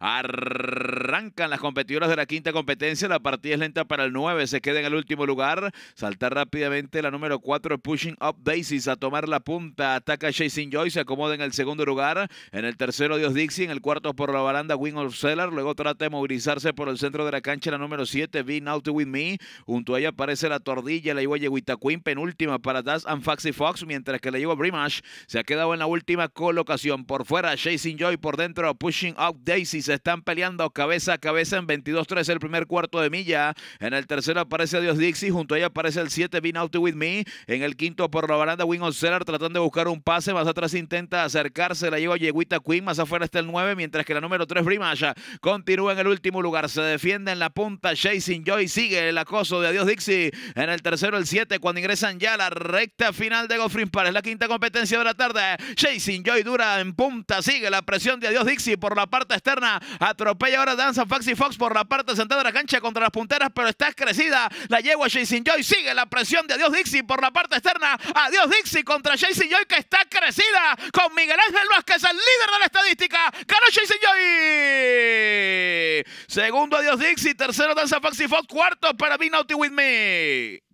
Arrancan las competidoras de la quinta competencia. La partida es lenta para el 9. Se queda en el último lugar. Salta rápidamente la número 4, Pushing Up Basis, a tomar la punta. Ataca Chasing Joy. Se acomoda en el segundo lugar. En el tercero, Dios Dixie. En el cuarto, por la baranda, Wing of Seller. Luego trata de movilizarse por el centro de la cancha la número 7, Be Now With Me. Junto a ella aparece la tordilla, la Iguaye Queen, penúltima para Das and Faxi Fox, mientras que la lleva Brimash se ha quedado en la última colocación. Por fuera, Chasing Joy. Por dentro, Pushing Up Daisy se están peleando cabeza a cabeza en 22-3 el primer cuarto de milla. En el tercero aparece Dios Dixie, junto a ella aparece el 7 Been Out With Me. En el quinto por la baranda Win Seller tratando de buscar un pase, más atrás intenta acercarse, la lleva Yeguita Queen, más afuera está el 9, mientras que la número 3 Brimasha continúa en el último lugar, se defiende en la punta Jason Joy, sigue el acoso de Dios Dixie. En el tercero el 7 cuando ingresan ya la recta final de para Es la quinta competencia de la tarde. Jason Joy dura en punta, sigue la presión de Adiós Dixie por la parte externa. Atropella ahora Danza Faxi Fox por la parte sentada de la cancha contra las punteras, pero está crecida. La yegua Jason Joy. Sigue la presión de Adiós Dixie por la parte externa. Adiós Dixie contra Jason Joy que está crecida con Miguel Ángel es el líder de la estadística. gana Jason Joy. Segundo Adiós Dixie. Tercero Danza Faxi Fox. Cuarto para Be Naughty With Me.